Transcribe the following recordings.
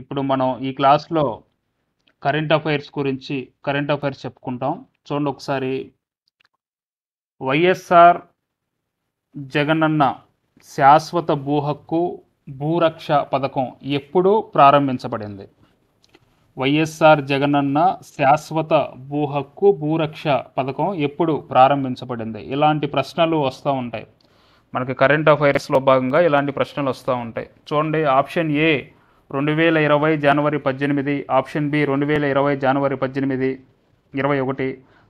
ఇప్పుడు మనం ఈ క్లాస్లో కరెంట్ అఫైర్స్ గురించి కరెంట్ అఫైర్స్ చెప్పుకుంటాం చూడండి ఒకసారి వైఎస్ఆర్ జగనన్న శాశ్వత భూ హక్కు భూరక్ష పథకం ఎప్పుడు ప్రారంభించబడింది వైఎస్ఆర్ జగనన్న శాశ్వత భూ హక్కు భూరక్ష పథకం ఎప్పుడు ప్రారంభించబడింది ఇలాంటి ప్రశ్నలు వస్తూ ఉంటాయి మనకి కరెంట్ అఫైర్స్లో భాగంగా ఇలాంటి ప్రశ్నలు వస్తూ ఉంటాయి చూడండి ఆప్షన్ ఏ రెండు వేల ఇరవై జనవరి పద్దెనిమిది ఆప్షన్ బి రెండు వేల ఇరవై జనవరి పద్దెనిమిది ఇరవై ఒకటి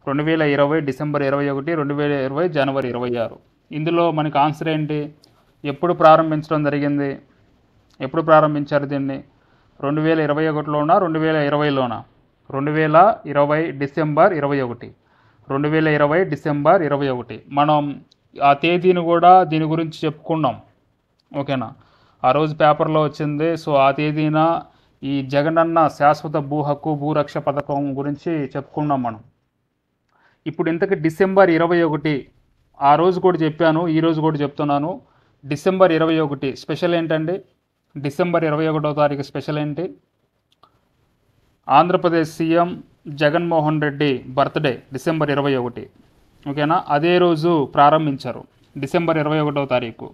రెండు వేల ఇరవై డిసెంబర్ ఇరవై ఒకటి రెండు వేల ఇరవై జనవరి ఇరవై ఆరు ఇందులో మనకి ఆన్సర్ ఏంటి ఎప్పుడు ప్రారంభించడం జరిగింది ఎప్పుడు ప్రారంభించారు దీన్ని రెండు వేల ఇరవై ఒకటిలోనా రెండు వేల ఇరవైలోనా రెండు వేల ఇరవై డిసెంబర్ ఇరవై ఒకటి రెండు వేల ఇరవై డిసెంబర్ ఇరవై ఒకటి మనం ఆ తేదీని కూడా దీని గురించి చెప్పుకున్నాం ఓకేనా ఆ రోజు పేపర్లో వచ్చింది సో ఆ తేదీన ఈ జగనన్న శాశ్వత భూ హక్కు భూరక్ష పథకం గురించి చెప్పుకున్నాం మనం ఇప్పుడు ఇంతకు డిసెంబర్ ఇరవై ఒకటి ఆ రోజు కూడా చెప్పాను ఈ రోజు కూడా చెప్తున్నాను డిసెంబర్ ఇరవై ఒకటి స్పెషల్ ఏంటండి డిసెంబర్ ఇరవై ఒకటో తారీఖు స్పెషల్ ఏంటి Andhra Pradesh CM Jaganmohan Reddy birthday December ఇరవై ఒకటి ఓకేనా అదే రోజు ప్రారంభించారు డిసెంబర్ ఇరవై ఒకటో తారీఖు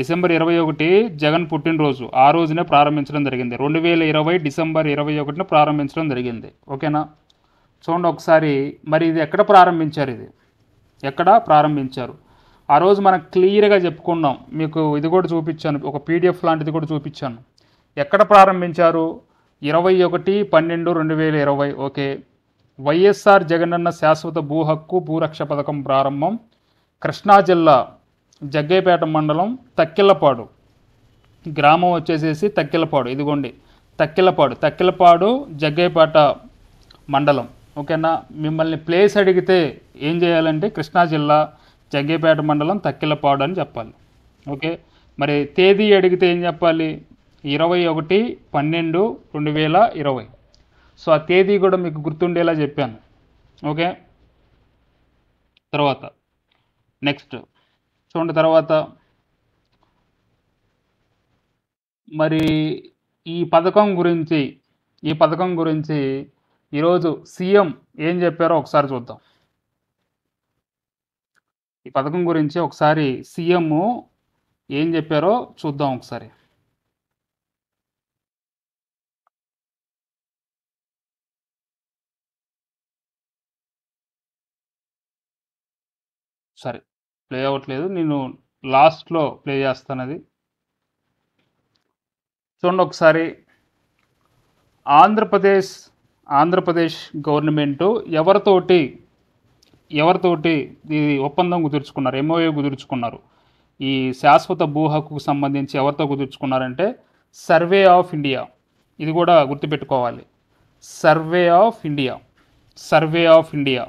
డిసెంబర్ ఇరవై ఒకటి జగన్ పుట్టినరోజు ఆ రోజునే ప్రారంభించడం జరిగింది రెండు వేల ఇరవై డిసెంబర్ ఇరవై ఒకటిన ప్రారంభించడం జరిగింది ఓకేనా చూడండి ఒకసారి మరి ఇది ఎక్కడ ప్రారంభించారు ఇది ఎక్కడ ప్రారంభించారు ఆ రోజు మనం క్లియర్గా చెప్పుకున్నాం మీకు ఇది కూడా చూపించాను ఒక పీడిఎఫ్ లాంటిది కూడా చూపించాను ఎక్కడ ప్రారంభించారు ఇరవై ఒకటి పన్నెండు రెండు వేల ఇరవై ఓకే వైఎస్ఆర్ జగన్ అన్న శాశ్వత భూ హక్కు భూరక్ష పథకం ప్రారంభం కృష్ణా జిల్లా జగ్గైపేట మండలం తక్కిళ్ళపాడు గ్రామం వచ్చేసేసి తక్కిళ్ళపాడు ఇదిగోండి తక్కిళ్ళపాడు తక్కిళ్ళపాడు జగ్గైపేట మండలం ఓకేనా మిమ్మల్ని ప్లేస్ అడిగితే ఏం చేయాలంటే కృష్ణా జిల్లా జగ్గైపేట మండలం తక్కిలపాడు అని చెప్పాలి ఓకే మరి తేదీ అడిగితే ఏం చెప్పాలి ఇరవై ఒకటి పన్నెండు రెండు వేల ఇరవై సో ఆ తేదీ కూడా మీకు గుర్తుండేలా చెప్పాను ఓకే తర్వాత నెక్స్ట్ చూడండి తర్వాత మరి ఈ పథకం గురించి ఈ పథకం గురించి ఈరోజు సీఎం ఏం చెప్పారో ఒకసారి చూద్దాం ఈ పథకం గురించి ఒకసారి సీఎం ఏం చెప్పారో చూద్దాం ఒకసారి సరే ప్లే అవ్వట్లేదు నేను లాస్ట్లో ప్లే చేస్తాను అది చూడండి ఒకసారి ఆంధ్రప్రదేశ్ ఆంధ్రప్రదేశ్ గవర్నమెంటు ఎవరితోటి ఎవరితోటి ఇది ఒప్పందం కుదుర్చుకున్నారు ఎంఓఏ కుదుర్చుకున్నారు ఈ శాశ్వత భూ హక్కుకు సంబంధించి ఎవరితో కుదుర్చుకున్నారంటే సర్వే ఆఫ్ ఇండియా ఇది కూడా గుర్తుపెట్టుకోవాలి survey of India survey of India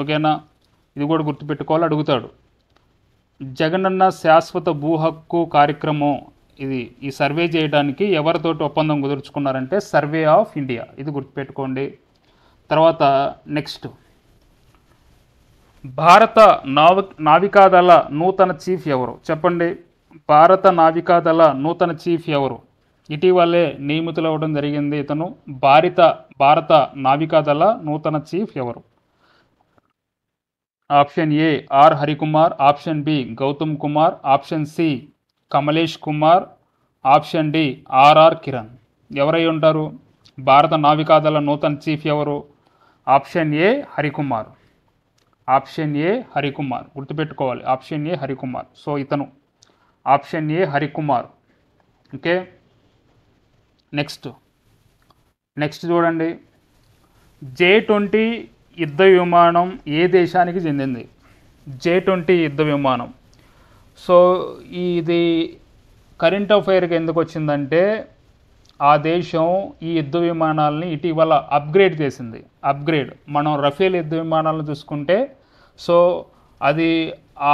ఓకేనా ఇది కూడా గుర్తుపెట్టుకోవాలి అడుగుతాడు జగనన్న శాశ్వత భూ హక్కు కార్యక్రమం ఇది ఈ సర్వే చేయడానికి ఎవరితోటి ఒప్పందం కుదుర్చుకున్నారంటే సర్వే ఆఫ్ ఇండియా ఇది గుర్తుపెట్టుకోండి తర్వాత నెక్స్ట్ భారత నావి నావికాదళ నూతన చీఫ్ ఎవరు చెప్పండి భారత నావికాదళ నూతన చీఫ్ ఎవరు ఇటీవలే నియమితులు అవ్వడం జరిగింది ఇతను భారత భారత నావికాదళ నూతన చీఫ్ ఎవరు option A R Harikumar option B Gautam Kumar option C Kamlesh Kumar option D R R Kiran ఎవరై ఉంటారు భారత నావికాదళ నూతన చీఫ్ ఎవరు option A Harikumar option A Harikumar గుర్తుపెట్టుకోవాలి ఆప్షన్ ఏ హరికుమార్ సో ఇతను option A Harikumar okay next next చూడండి జే ట్వంటీ యుద్ధ విమానం ఏ దేశానికి చెందింది జే ట్వంటీ యుద్ధ విమానం సో ఇది కరెంట్ అఫైర్కి ఎందుకు వచ్చిందంటే ఆ దేశం ఈ యుద్ధ విమానాలని ఇటీవల అప్గ్రేడ్ చేసింది అప్గ్రేడ్ మనం రఫేల్ యుద్ధ విమానాలను చూసుకుంటే సో అది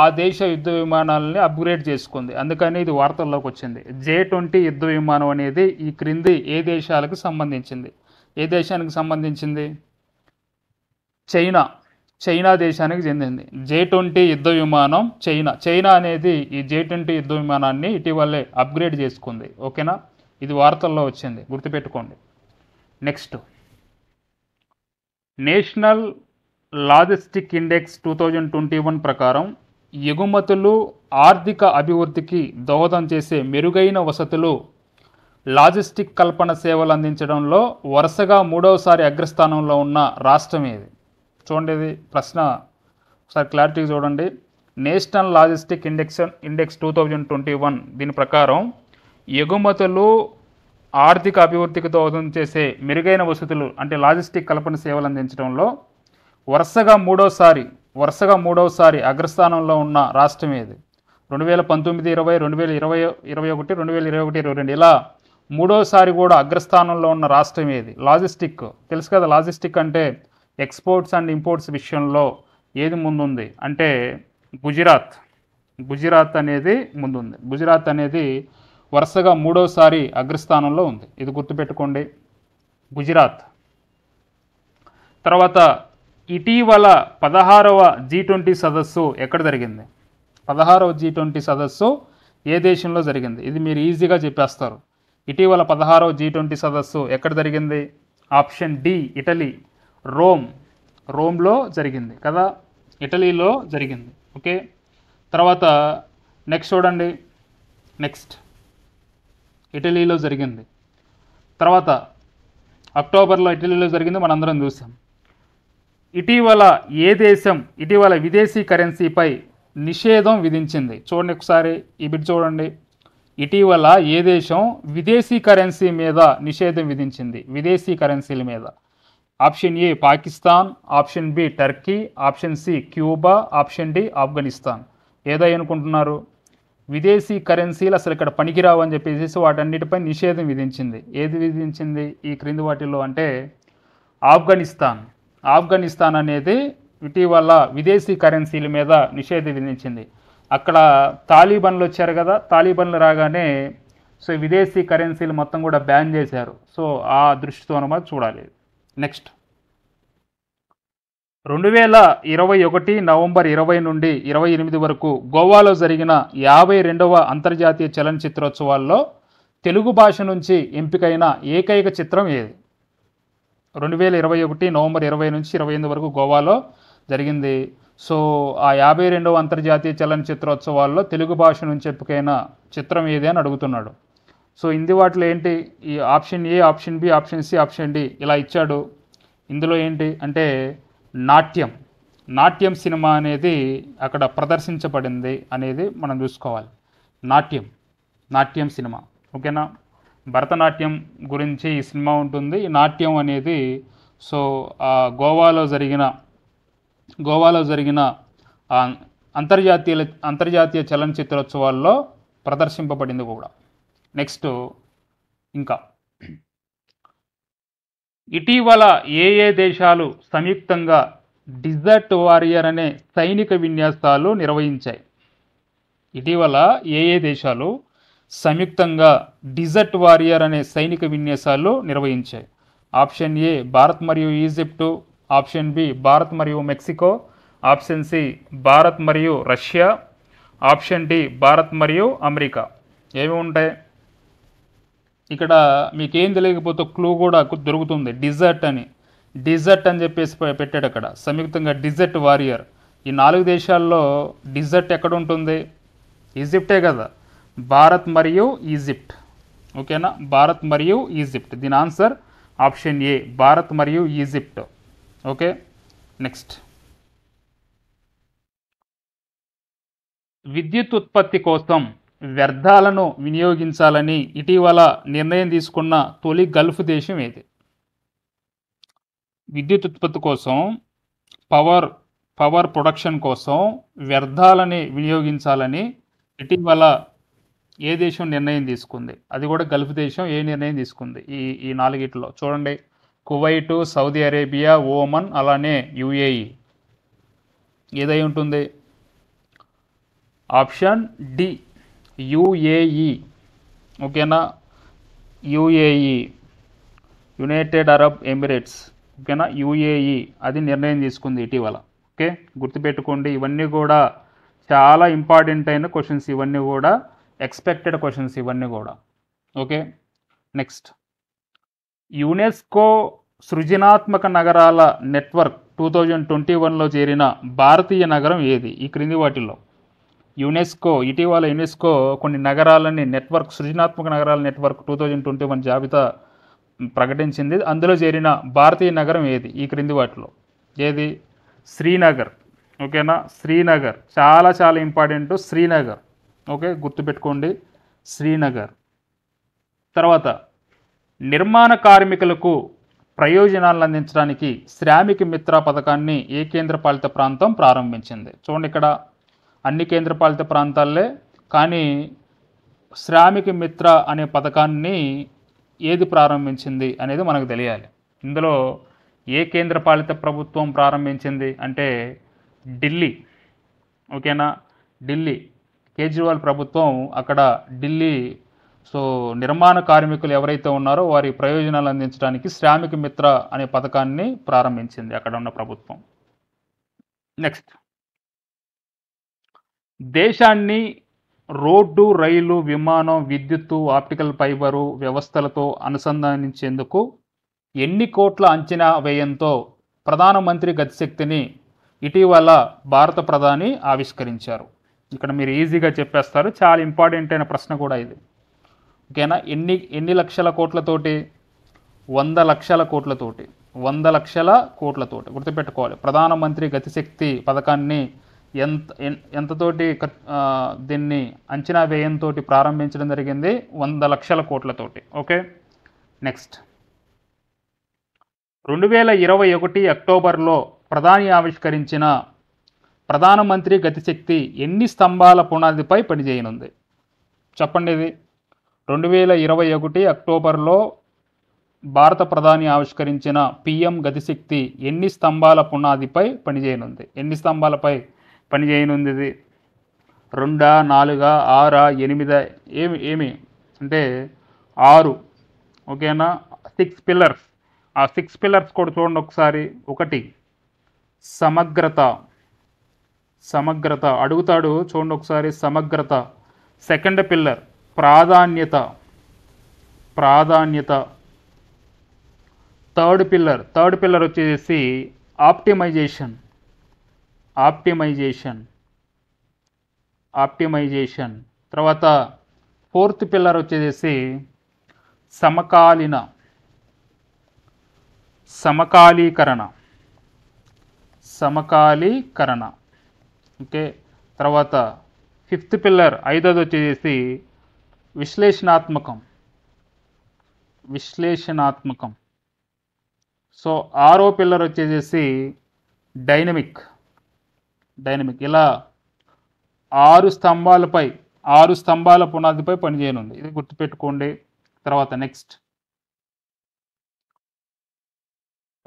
ఆ దేశ యుద్ధ విమానాలని అప్గ్రేడ్ చేసుకుంది అందుకని ఇది వార్తల్లోకి వచ్చింది జే ట్వంటీ యుద్ధ విమానం అనేది ఈ క్రింది ఏ దేశాలకు సంబంధించింది ఏ దేశానికి సంబంధించింది చైనా చైనా దేశానికి చెందింది జే ట్వంటీ యుద్ధ విమానం చైనా చైనా అనేది ఈ జే ట్వంటీ యుద్ధ విమానాన్ని ఇటీవలే అప్గ్రేడ్ చేసుకుంది ఓకేనా ఇది వార్తల్లో వచ్చింది గుర్తుపెట్టుకోండి next national logistic index two thousand twenty one ప్రకారం ఎగుమతులు ఆర్థిక అభివృద్ధికి దోహదం చేసే మెరుగైన వసతులు లాజిస్టిక్ కల్పన సేవలు అందించడంలో వరుసగా మూడవసారి అగ్రస్థానంలో ఉన్న రాష్ట్రం ఏది చూడండి ప్రశ్న ఒకసారి క్లారిటీ చూడండి national logistic index index two thousand twenty one దీని ప్రకారం ఎగుమతులు ఆర్థిక అభివృద్ధికి దోహదం చేసే మెరుగైన వసతులు అంటే లాజిస్టిక్ కల్పన సేవలు అందించడంలో వరుసగా మూడోసారి వరుసగా మూడవసారి అగ్రస్థానంలో ఉన్న రాష్ట్రం ఏది రెండు వేల పంతొమ్మిది ఇరవై రెండు వేల ఇరవై ఇరవై ఒకటి రెండు వేల ఇరవై ఒకటి ఇరవై రెండు ఇలా మూడోసారి కూడా అగ్రస్థానంలో ఉన్న రాష్ట్రం ఏది లాజిస్టిక్ తెలుసు కదా లాజిస్టిక్ అంటే ఎక్స్పోర్ట్స్ అండ్ ఇంపోర్ట్స్ విషయంలో ఏది ముందుంది అంటే గుజరాత్ గుజరాత్ అనేది ముందుంది గుజరాత్ అనేది వరుసగా మూడోసారి అగ్రస్థానంలో ఉంది ఇది గుర్తుపెట్టుకోండి గుజరాత్ తర్వాత ఇటీవల పదహారవ జీ ట్వంటీ సదస్సు ఎక్కడ జరిగింది పదహారవ జీ ట్వంటీ సదస్సు ఏ దేశంలో జరిగింది ఇది మీరు ఈజీగా చెప్పేస్తారు ఇటీవల పదహారవ జీ ట్వంటీ సదస్సు ఎక్కడ జరిగింది ఆప్షన్ డి ఇటలీ రోమ్ రోమ్లో జరిగింది కదా ఇటలీలో జరిగింది ఓకే తర్వాత నెక్స్ట్ చూడండి నెక్స్ట్ ఇటలీలో జరిగింది తర్వాత అక్టోబర్లో ఇటలీలో జరిగింది మనందరం చూసాం ఇటీవల ఏ దేశం ఇటీవల విదేశీ కరెన్సీపై నిషేధం విధించింది చూడండి ఒకసారి ఈ బిడ్ చూడండి ఇటీవల ఏ దేశం విదేశీ కరెన్సీ మీద నిషేధం విధించింది విదేశీ కరెన్సీల మీద option A Pakistan option B Turkey option C Cuba option D Afghanistan ఏదో అనుకుంటున్నారు విదేశీ కరెన్సీలు అసలు ఇక్కడ పనికిరావు అని చెప్పేసి వాటన్నిటిపై నిషేధం విధించింది ఏది విధించింది ఈ క్రింది వాటిల్లో అంటే ఆఫ్ఘనిస్తాన్ ఆఫ్ఘనిస్తాన్ అనేది ఇటీవల విదేశీ కరెన్సీల మీద నిషేధం విధించింది అక్కడ తాలిబన్లు వచ్చారు కదా తాలిబన్లు రాగానే సో విదేశీ కరెన్సీలు మొత్తం కూడా బ్యాన్ చేశారు సో ఆ దృష్టితో అనమాట చూడాలి నెక్స్ట్ రెండు వేల ఇరవై ఒకటి నవంబర్ ఇరవై నుండి ఇరవై ఎనిమిది వరకు గోవాలో జరిగిన యాభై రెండవ అంతర్జాతీయ చలనచిత్రోత్సవాల్లో తెలుగు భాష నుంచి ఎంపికైన ఏకైక చిత్రం ఏది రెండు వేల ఇరవై ఒకటి నవంబర్ ఇరవై నుంచి ఇరవై ఎనిమిది వరకు గోవాలో జరిగింది సో ఆ యాభై రెండవ అంతర్జాతీయ చలనచిత్రోత్సవాల్లో తెలుగు భాష నుంచి ఎంపికైన చిత్రం ఏది అని అడుగుతున్నాడు సో ఇంది వాటిలో ఏంటి ఈ option A option B option C option D ఇలా ఇచ్చాడు ఇందులో ఏంటి అంటే నాట్యం నాట్యం సినిమా అనేది అక్కడ ప్రదర్శించబడింది అనేది మనం చూసుకోవాలి నాట్యం నాట్యం సినిమా ఓకేనా భరతనాట్యం గురించి ఈ సినిమా ఉంటుంది ఈ నాట్యం అనేది సో గోవాలో జరిగిన గోవాలో జరిగిన అంతర్జాతీయ అంతర్జాతీయ చలనచిత్రోత్సవాల్లో ప్రదర్శింపబడింది కూడా నెక్స్ట్ ఇంకా ఇటీవల ఏ ఏ దేశాలు సంయుక్తంగా డిజర్ట్ వారియర్ అనే సైనిక విన్యాసాలు నిర్వహించాయి ఇటీవల ఏ ఏ దేశాలు సంయుక్తంగా డిజర్ట్ వారియర్ అనే సైనిక విన్యాసాలు నిర్వహించాయి ఆప్షన్ ఏ భారత్ మరియు ఈజిప్టు ఆప్షన్ బి భారత్ మరియు మెక్సికో ఆప్షన్ సి భారత్ మరియు రష్యా ఆప్షన్ డి భారత్ మరియు అమెరికా ఏమి ఉంటాయి ఇక్కడ మీకేం తెలియకపోతే క్లూ కూడా దొరుకుతుంది డిజర్ట్ అని డిజర్ట్ అని చెప్పేసి పెట్టాడు అక్కడ సంయుక్తంగా డిజర్ట్ వారియర్ ఈ నాలుగు దేశాల్లో డిజర్ట్ ఎక్కడ ఉంటుంది ఈజిప్టే కదా భారత్ మరియు ఈజిప్ట్ ఓకేనా భారత్ మరియు ఈజిప్ట్ దీని ఆన్సర్ ఆప్షన్ ఏ భారత్ మరియు ఈజిప్ట్ ఓకే నెక్స్ట్ విద్యుత్ ఉత్పత్తి కోసం వ్యర్థాలను వినియోగించాలని ఇటీవల నిర్ణయం తీసుకున్న తొలి గల్ఫ్ దేశం ఏది విద్యుత్ ఉత్పత్తి కోసం పవర్ పవర్ ప్రొడక్షన్ కోసం వ్యర్థాలని వినియోగించాలని ఇటీవల ఏ దేశం నిర్ణయం తీసుకుంది అది కూడా గల్ఫ్ దేశం ఏ నిర్ణయం తీసుకుంది ఈ ఈ నాలుగిట్లో చూడండి కువైటు సౌదీ అరేబియా ఓమన్ అలానే యుఏఈ ఏదై ఉంటుంది ఆప్షన్ డి యుఏఈ ఓకేనా యుఏఈ యునైటెడ్ అరబ్ ఎమిరేట్స్ ఓకేనా యుఏఈ అది నిర్ణయం తీసుకుంది ఇటీవల ఓకే గుర్తుపెట్టుకోండి ఇవన్నీ కూడా చాలా ఇంపార్టెంట్ అయిన క్వశ్చన్స్ ఇవన్నీ కూడా ఎక్స్పెక్టెడ్ క్వశ్చన్స్ ఇవన్నీ కూడా ఓకే నెక్స్ట్ యునెస్కో సృజనాత్మక నగరాల నెట్వర్క్ టూ థౌజండ్ ట్వంటీ వన్లో చేరిన భారతీయ నగరం ఏది ఈ క్రింది వాటిల్లో యునెస్కో ఇటీవల యునెస్కో కొన్ని నగరాలని నెట్వర్క్ సృజనాత్మక నగరాల network two thousand twenty one జాబితా ప్రకటించింది అందులో చేరిన భారతీయ నగరం ఏది ఈ క్రింది వాటిలో ఏది శ్రీనగర్ ఓకేనా శ్రీనగర్ చాలా చాలా ఇంపార్టెంట్ శ్రీనగర్ ఓకే గుర్తుపెట్టుకోండి శ్రీనగర్ తర్వాత నిర్మాణ కార్మికులకు ప్రయోజనాలను అందించడానికి శ్రామిక మిత్ర పథకాన్ని ఏ కేంద్రపాలిత ప్రాంతం ప్రారంభించింది చూడండి ఇక్కడ అన్ని కేంద్రపాలిత ప్రాంతాలే కానీ శ్రామిక మిత్ర అనే పథకాన్ని ఏది ప్రారంభించింది అనేది మనకు తెలియాలి ఇందులో ఏ కేంద్రపాలిత ప్రభుత్వం ప్రారంభించింది అంటే ఢిల్లీ ఓకేనా ఢిల్లీ కేజ్రీవాల్ ప్రభుత్వం అక్కడ ఢిల్లీ సో నిర్మాణ కార్మికులు ఎవరైతే ఉన్నారో వారి ప్రయోజనాలు అందించడానికి శ్రామిక మిత్ర అనే పథకాన్ని ప్రారంభించింది అక్కడ ఉన్న ప్రభుత్వం నెక్స్ట్ దేశాన్ని రోడ్డు రైలు విమానం విద్యుత్తు ఆప్టికల్ ఫైబరు వ్యవస్థలతో అనుసంధానించేందుకు ఎన్ని కోట్ల అంచనా వ్యయంతో ప్రధానమంత్రి గతిశక్తిని ఇటీవల భారత ప్రధాని ఆవిష్కరించారు ఇక్కడ మీరు ఈజీగా చెప్పేస్తారు చాలా ఇంపార్టెంట్ అయిన ప్రశ్న కూడా ఇది ఓకేనా ఎన్ని ఎన్ని లక్షల కోట్లతోటి వంద లక్షల కోట్లతోటి వంద లక్షల కోట్లతోటి గుర్తుపెట్టుకోవాలి ప్రధానమంత్రి గతిశక్తి పథకాన్ని ఎంత ఎంతతోటి దీన్ని అంచనా వ్యయంతో ప్రారంభించడం జరిగింది వంద లక్షల కోట్లతోటి ఓకే నెక్స్ట్ రెండు వేల ఇరవై ఒకటి అక్టోబర్లో ప్రధాని ఆవిష్కరించిన ప్రధానమంత్రి గతిశక్తి ఎన్ని స్తంభాల పునాదిపై పనిచేయనుంది చెప్పండి ఇది రెండు వేల ఇరవై ఒకటి అక్టోబర్లో భారత ప్రధాని ఆవిష్కరించిన పిఎం గతిశక్తి ఎన్ని స్తంభాల పునాదిపై పనిచేయనుంది ఎన్ని స్తంభాలపై పని చేయనుంది రెండా నాలుగ ఆరా ఎనిమిద ఏమి ఏమి అంటే ఆరు ఓకేనా సిక్స్ పిల్లర్స్ ఆ సిక్స్ పిల్లర్స్ కూడా చూడండి ఒకసారి ఒకటి సమగ్రత సమగ్రత అడుగుతాడు చూడండి ఒకసారి సమగ్రత సెకండ్ పిల్లర్ ప్రాధాన్యత ప్రాధాన్యత థర్డ్ పిల్లర్ థర్డ్ పిల్లర్ వచ్చేసి ఆప్టిమైజేషన్ ఆప్టిమైజేషన్ ఆప్టిమైజేషన్ తర్వాత ఫోర్త్ పిల్లర్ వచ్చేసి సమకాలీన సమకాలీకరణ సమకాలీకరణ ఓకే తర్వాత ఫిఫ్త్ పిల్లర్ ఐదోది వచ్చేసి విశ్లేషణాత్మకం విశ్లేషణాత్మకం సో ఆరో పిల్లర్ వచ్చేసి డైనమిక్ డైనమిక్ ఇలా ఆరు స్తంభాలపై ఆరు స్తంభాల పునాదిపై పనిచేయనుంది ఇది గుర్తుపెట్టుకోండి తర్వాత నెక్స్ట్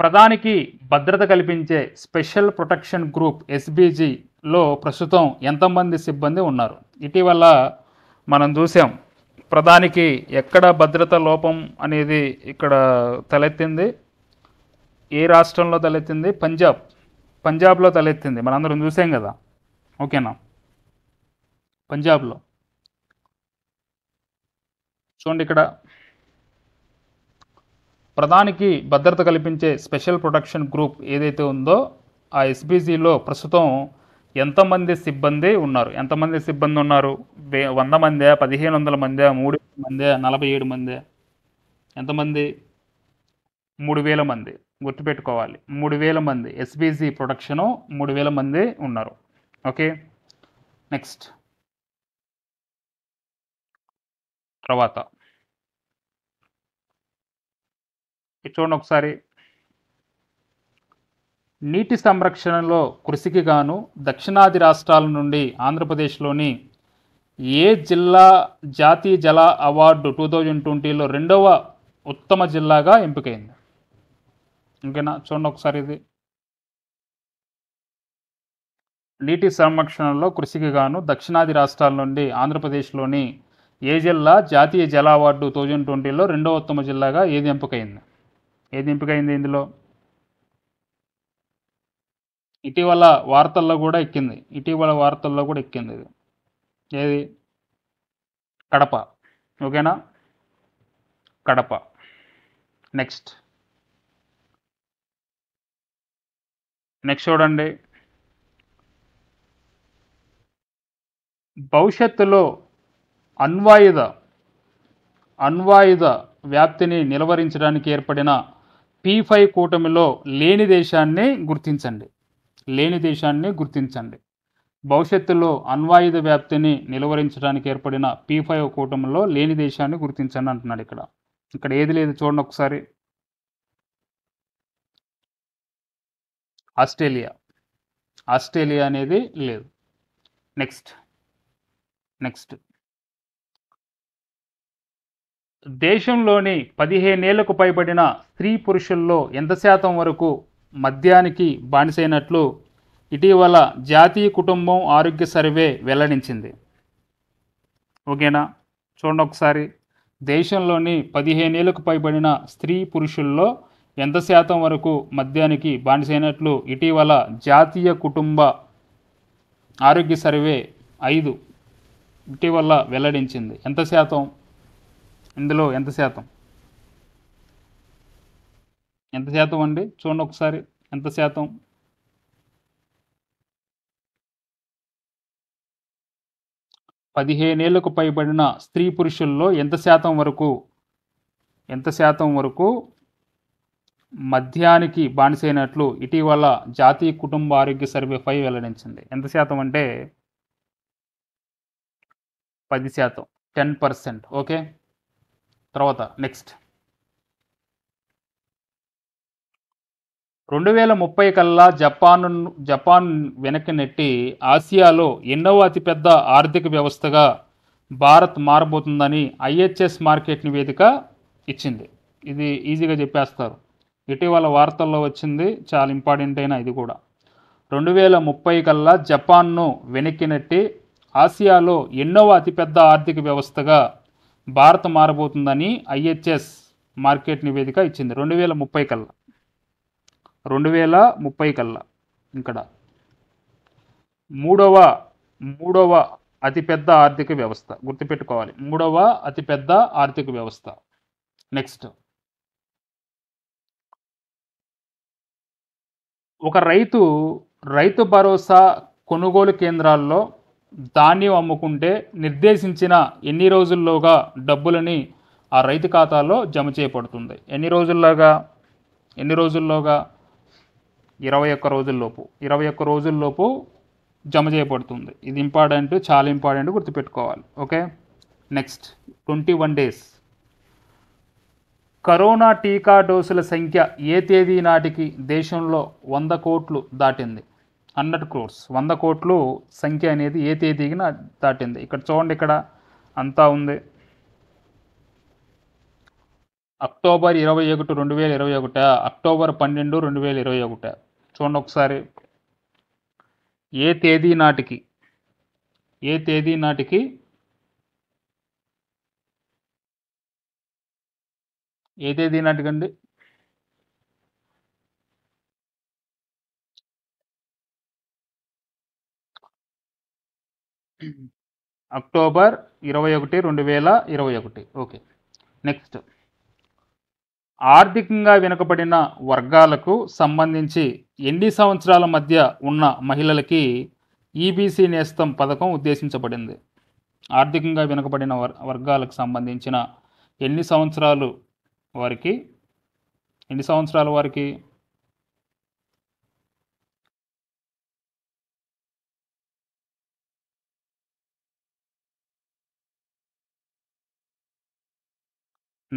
ప్రధానికి భద్రత కల్పించే స్పెషల్ ప్రొటెక్షన్ గ్రూప్ ఎస్బీజీలో ప్రస్తుతం ఎంతమంది సిబ్బంది ఉన్నారు ఇటీవల మనం చూసాం ప్రధానికి ఎక్కడ భద్రత లోపం అనేది ఇక్కడ తలెత్తింది ఏ రాష్ట్రంలో తలెత్తింది పంజాబ్ పంజాబ్లో తలెత్తింది మనందరం చూసాం కదా ఓకేనా పంజాబ్లో చూడండి ఇక్కడ ప్రధానికి భద్రత కల్పించే స్పెషల్ ప్రొటెక్షన్ గ్రూప్ ఏదైతే ఉందో ఆ ఎస్బీజీలో ప్రస్తుతం ఎంతమంది సిబ్బంది ఉన్నారు ఎంతమంది సిబ్బంది ఉన్నారు వే వంద మంది పదిహేను వందల మంది మూడు మంది నలభై ఏడు మందే ఎంతమంది మూడు వేల మంది గుర్తుపెట్టుకోవాలి మూడు వేల మంది ఎస్బీజీ ప్రొడక్షను మూడు వేల మంది ఉన్నారు ఓకే నెక్స్ట్ తర్వాత చూడండి ఒకసారి నీటి సంరక్షణలో కృషికి గాను దక్షిణాది రాష్ట్రాల నుండి ఆంధ్రప్రదేశ్లోని ఏ జిల్లా జాతీయ జల అవార్డు టూ థౌజండ్ ట్వంటీలో రెండవ ఉత్తమ జిల్లాగా ఎంపికైంది ఓకేనా చూడండి ఒకసారి ఇది నీటి సంరక్షణలో కృషికి గాను దక్షిణాది రాష్ట్రాల నుండి ఆంధ్రప్రదేశ్లోని ఏ జిల్లా జాతీయ జల అవార్డు థౌజండ్ ట్వంటీలో రెండవ ఉత్తమ జిల్లాగా ఏది ఎంపికైంది ఏది ఎంపికైంది ఇందులో ఇటీవల వార్తల్లో కూడా ఎక్కింది ఇటీవల వార్తల్లో కూడా ఎక్కింది ఇది ఏది కడప ఓకేనా కడప నెక్స్ట్ నెక్స్ట్ చూడండి భవిష్యత్తులో అణ్వాయుధ అణ్వాయుధ వ్యాప్తిని నిలవరించడానికి ఏర్పడిన పీ ఫైవ్ కూటమిలో లేని దేశాన్ని గుర్తించండి లేని దేశాన్ని గుర్తించండి భవిష్యత్తులో అణ్వాయుధ వ్యాప్తిని నిలువరించడానికి ఏర్పడిన పీ ఫైవ్ కూటమిలో లేని దేశాన్ని గుర్తించండి అంటున్నాడు ఇక్కడ ఇక్కడ ఏది లేదు చూడండి ఒకసారి ఆస్ట్రేలియా ఆస్ట్రేలియా అనేది లేదు నెక్స్ట్ నెక్స్ట్ దేశంలోని పదిహేనేళ్లకు పైబడిన స్త్రీ పురుషుల్లో ఎంత శాతం వరకు మద్యానికి బానిసైనట్లు ఇటీవల జాతీయ కుటుంబం ఆరోగ్య సర్వే వెల్లడించింది ఓకేనా చూడండి ఒకసారి దేశంలోని పదిహేనేళ్లకు పైబడిన స్త్రీ పురుషుల్లో ఎంత శాతం వరకు మద్యానికి బానిసైనట్లు ఇటీవల జాతీయ కుటుంబ ఆరోగ్య సర్వే ఐదు ఇటీవల వెల్లడించింది ఎంత శాతం ఇందులో ఎంత శాతం ఎంత శాతం అండి చూడండి ఒకసారి ఎంత శాతం పదిహేనేళ్లకు పైబడిన స్త్రీ పురుషుల్లో ఎంత శాతం వరకు ఎంత శాతం వరకు మద్యానికి బానిసైనట్లు ఇటీవల జాతీయ కుటుంబ ఆరోగ్య సర్వే ఫైవ్ వెల్లడించింది ఎంత శాతం అంటే పది శాతం టెన్ పర్సెంట్ ఓకే తర్వాత నెక్స్ట్ రెండు వేల ముప్పై కల్లా జపాన్ జపాన్ వెనక్కి నెట్టి ఆసియాలో ఎన్నో అతిపెద్ద ఆర్థిక వ్యవస్థగా భారత్ మారబోతుందని ఐహెచ్ఎస్ మార్కెట్ నివేదిక ఇచ్చింది ఇది ఈజీగా చెప్పేస్తారు ఇటీవల వార్తల్లో వచ్చింది చాలా ఇంపార్టెంట్ అయిన ఇది కూడా రెండు వేల ముప్పై కల్లా జపాన్ను వెనక్కి నెట్టి ఆసియాలో ఎన్నో అతిపెద్ద ఆర్థిక వ్యవస్థగా భారత్ మారబోతుందని ఐహెచ్ఎస్ మార్కెట్ నివేదిక ఇచ్చింది రెండు వేల ముప్పై కల్లా రెండు వేల ముప్పై కల్లా ఇక్కడ మూడవ మూడవ అతిపెద్ద ఆర్థిక వ్యవస్థ గుర్తుపెట్టుకోవాలి మూడవ అతిపెద్ద ఆర్థిక వ్యవస్థ నెక్స్ట్ ఒక రైతు రైతు భరోసా కొనుగోలు కేంద్రాల్లో ధాన్యం అమ్ముకుంటే నిర్దేశించిన ఎన్ని రోజుల్లోగా డబ్బులని ఆ రైతు ఖాతాలో జమ చేయబడుతుంది ఎన్ని రోజుల్లోగా ఎన్ని రోజుల్లోగా ఇరవై ఒక్క రోజుల్లోపు ఇరవై ఒక్క రోజుల్లోపు జమ చేయబడుతుంది ఇది ఇంపార్టెంట్ చాలా ఇంపార్టెంట్ గుర్తుపెట్టుకోవాలి okay next twenty one days corona టీకా డోసుల సంఖ్య ఏ తేదీ నాటికి దేశంలో వంద కోట్లు దాటింది హండ్రెడ్ క్రోర్స్ వంద కోట్లు సంఖ్య అనేది ఏ తేదీకి దాటింది ఇక్కడ చూడండి ఇక్కడ అంతా ఉంది అక్టోబర్ ఇరవై ఒకటి రెండు వేల ఇరవై ఒకట అక్టోబర్ పన్నెండు రెండు వేల ఇరవై ఒకట చూడండి ఒకసారి ఏ తేదీ నాటికి ఏ తేదీ నాటికి ఏ తేదీ నాటికండి అక్టోబర్ ఇరవై ఒకటి రెండు వేల ఇరవై ఒకటి ఓకే నెక్స్ట్ ఆర్థికంగా వెనుకబడిన వర్గాలకు సంబంధించి ఎన్ని సంవత్సరాల మధ్య ఉన్న మహిళలకి ఈబీసీ e నేస్తం పథకం ఉద్దేశించబడింది ఆర్థికంగా వెనుకబడిన వర్గాలకు సంబంధించిన ఎన్ని సంవత్సరాలు వారికి ఎన్ని సంవత్సరాల వారికి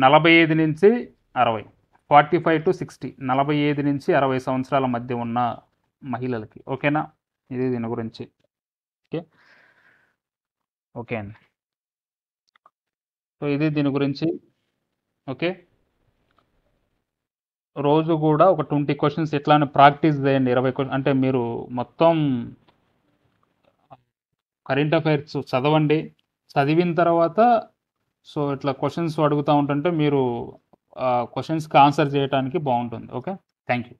నలభై ఐదు నుంచి అరవై ఫార్టీ ఫైవ్ టు సిక్స్టీ నలభై ఐదు నుంచి అరవై సంవత్సరాల మధ్య ఉన్న మహిళలకి ఓకేనా ఇది దీని గురించి ఓకే ఓకే అండి సో ఇది దీని గురించి ఓకే రోజు కూడా ఒక ట్వంటీ క్వశ్చన్స్ ఎట్లానే ప్రాక్టీస్ చేయండి ఇరవై క్వశ్చన్ అంటే మీరు మొత్తం కరెంట్ అఫైర్స్ చదవండి చదివిన తర్వాత సో ఇట్లా క్వశ్చన్స్ అడుగుతూ ఉంటుంటే మీరు క్వశ్చన్స్కి ఆన్సర్ చేయడానికి బాగుంటుంది ఓకే థ్యాంక్ యూ